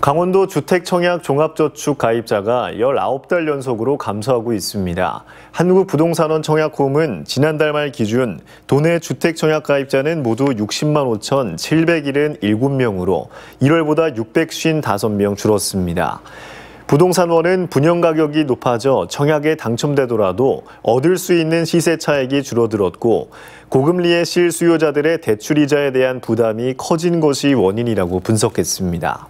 강원도 주택청약 종합저축 가입자가 19달 연속으로 감소하고 있습니다. 한국부동산원 청약홈은 지난달 말 기준 도내 주택청약 가입자는 모두 60만 5,777명으로 1월보다 655명 줄었습니다. 부동산원은 분양 가격이 높아져 청약에 당첨되더라도 얻을 수 있는 시세 차익이 줄어들었고 고금리의 실수요자들의 대출 이자에 대한 부담이 커진 것이 원인이라고 분석했습니다.